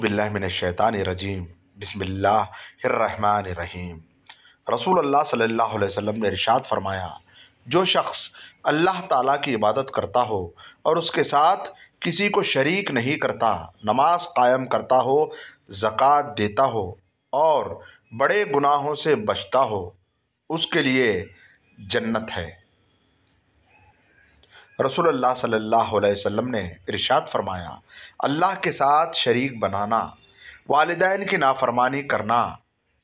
باللہ من الشیطان الرجیم بسم اللہ الرحمن الرحیم رسول اللہ صلی اللہ علیہ وسلم نے ارشاد فرمایا جو شخص اللہ تعالیٰ کی عبادت کرتا ہو اور اس کے ساتھ کسی کو شریک نہیں کرتا نماز قائم کرتا ہو زکوٰۃ دیتا ہو اور بڑے گناہوں سے بچتا ہو اس کے لیے جنت ہے رسول اللہ صلی اللہ علیہ وسلم نے ارشاد فرمایا اللہ کے ساتھ شریک بنانا والدین کی نافرمانی کرنا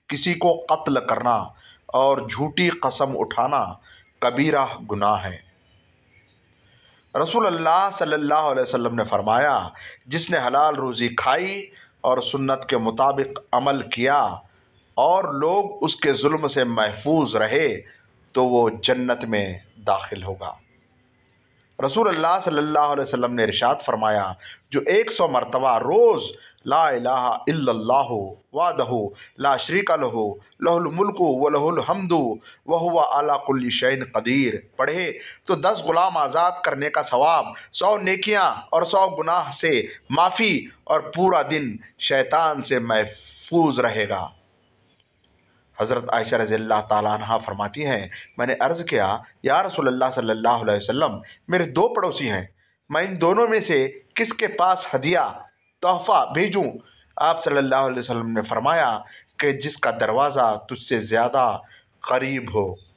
کسی کو قتل کرنا اور جھوٹی قسم اٹھانا کبیرہ گناہ ہے رسول اللہ صلی اللہ علیہ وسلم نے فرمایا جس نے حلال روزی کھائی اور سنت کے مطابق عمل کیا اور لوگ اس کے ظلم سے محفوظ رہے تو وہ جنت میں داخل ہوگا رسول اللہ صلی اللہ علیہ وسلم نے ارشاد فرمایا جو ایک سو مرتبہ روز لا الہ الا اللہ دہو لا شریک لہو لہ الملک و لہ الحمد وہو علا کل شہن قدیر پڑھے تو دس غلام آزاد کرنے کا ثواب سو نیکیاں اور سو گناہ سے معافی اور پورا دن شیطان سے محفوظ رہے گا حضرت عائشہ رضی اللہ تعالیٰ عنہ فرماتی ہیں میں نے عرض کیا یا رسول اللہ صلی اللہ علیہ وسلم میرے دو پڑوسی ہیں میں ان دونوں میں سے کس کے پاس ہدیہ تحفہ بھیجوں آپ صلی اللہ علیہ وسلم نے فرمایا کہ جس کا دروازہ تجھ سے زیادہ قریب ہو